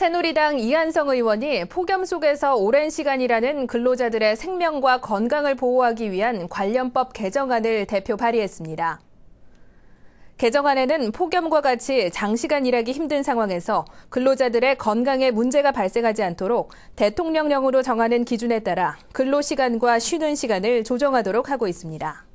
새누리당 이한성 의원이 폭염 속에서 오랜 시간이라는 근로자들의 생명과 건강을 보호하기 위한 관련법 개정안을 대표 발의했습니다. 개정안에는 폭염과 같이 장시간 일하기 힘든 상황에서 근로자들의 건강에 문제가 발생하지 않도록 대통령령으로 정하는 기준에 따라 근로시간과 쉬는 시간을 조정하도록 하고 있습니다.